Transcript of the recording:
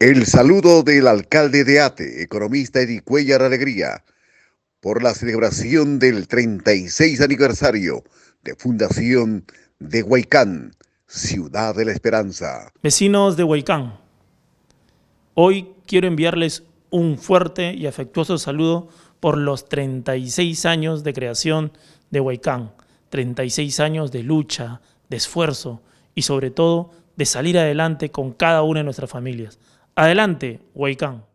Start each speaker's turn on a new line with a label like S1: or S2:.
S1: El saludo del alcalde de ATE, economista Eric Cuellar Alegría, por la celebración del 36 aniversario de Fundación de Huaycán, Ciudad de la Esperanza.
S2: Vecinos de Huaycán, hoy quiero enviarles un fuerte y afectuoso saludo por los 36 años de creación de Huaycán, 36 años de lucha, de esfuerzo y sobre todo de salir adelante con cada una de nuestras familias. Adelante, Huaycán.